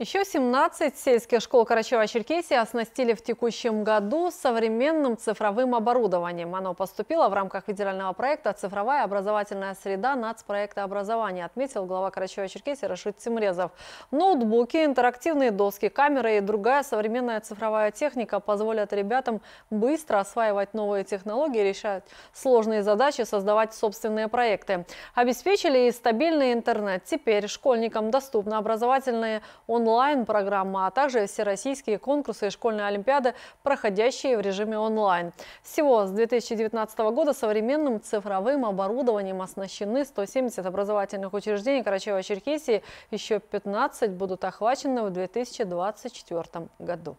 Еще 17 сельских школ Карачева-Черкесии оснастили в текущем году современным цифровым оборудованием. Оно поступило в рамках федерального проекта «Цифровая образовательная среда нацпроекта образования», отметил глава Карачева-Черкесии Рашид Тимрезов. Ноутбуки, интерактивные доски, камеры и другая современная цифровая техника позволят ребятам быстро осваивать новые технологии, решать сложные задачи, создавать собственные проекты. Обеспечили и стабильный интернет. Теперь школьникам доступны образовательные онлайн онлайн-программа, а также всероссийские конкурсы и школьные олимпиады, проходящие в режиме онлайн. Всего с 2019 года современным цифровым оборудованием оснащены 170 образовательных учреждений Карачаево-Черкесии, еще 15 будут охвачены в 2024 году.